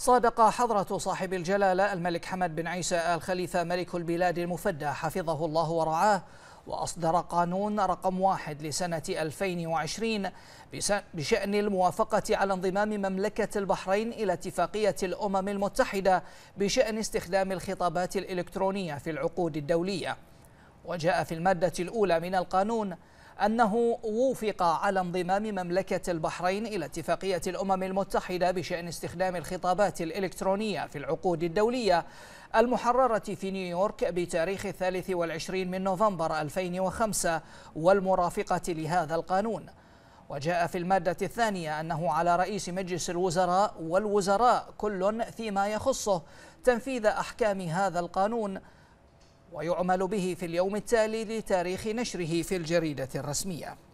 صادق حضرة صاحب الجلالة الملك حمد بن عيسى آل خليفة ملك البلاد المفدى حفظه الله ورعاه وأصدر قانون رقم واحد لسنة 2020 بشأن الموافقة على انضمام مملكة البحرين إلى اتفاقية الأمم المتحدة بشأن استخدام الخطابات الإلكترونية في العقود الدولية وجاء في المادة الأولى من القانون أنه وفق على انضمام مملكة البحرين إلى اتفاقية الأمم المتحدة بشأن استخدام الخطابات الإلكترونية في العقود الدولية المحررة في نيويورك بتاريخ الثالث والعشرين من نوفمبر 2005 والمرافقة لهذا القانون وجاء في المادة الثانية أنه على رئيس مجلس الوزراء والوزراء كل فيما يخصه تنفيذ أحكام هذا القانون ويعمل به في اليوم التالي لتاريخ نشره في الجريدة الرسمية